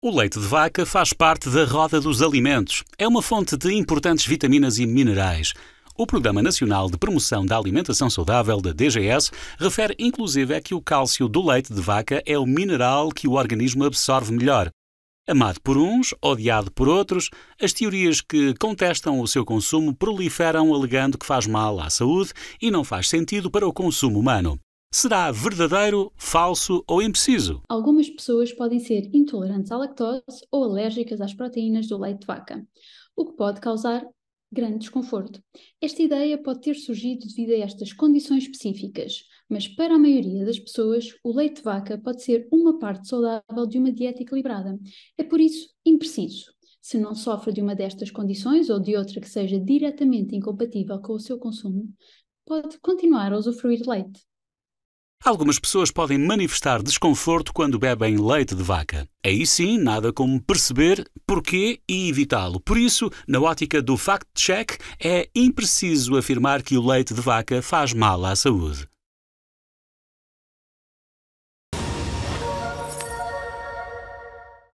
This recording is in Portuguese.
O leite de vaca faz parte da roda dos alimentos. É uma fonte de importantes vitaminas e minerais. O Programa Nacional de Promoção da Alimentação Saudável da DGS refere inclusive a que o cálcio do leite de vaca é o mineral que o organismo absorve melhor. Amado por uns, odiado por outros, as teorias que contestam o seu consumo proliferam alegando que faz mal à saúde e não faz sentido para o consumo humano será verdadeiro, falso ou impreciso. Algumas pessoas podem ser intolerantes à lactose ou alérgicas às proteínas do leite de vaca, o que pode causar grande desconforto. Esta ideia pode ter surgido devido a estas condições específicas, mas para a maioria das pessoas, o leite de vaca pode ser uma parte saudável de uma dieta equilibrada. É por isso impreciso. Se não sofre de uma destas condições ou de outra que seja diretamente incompatível com o seu consumo, pode continuar a usufruir de leite. Algumas pessoas podem manifestar desconforto quando bebem leite de vaca. Aí sim, nada como perceber porquê e evitá-lo. Por isso, na ótica do fact-check, é impreciso afirmar que o leite de vaca faz mal à saúde.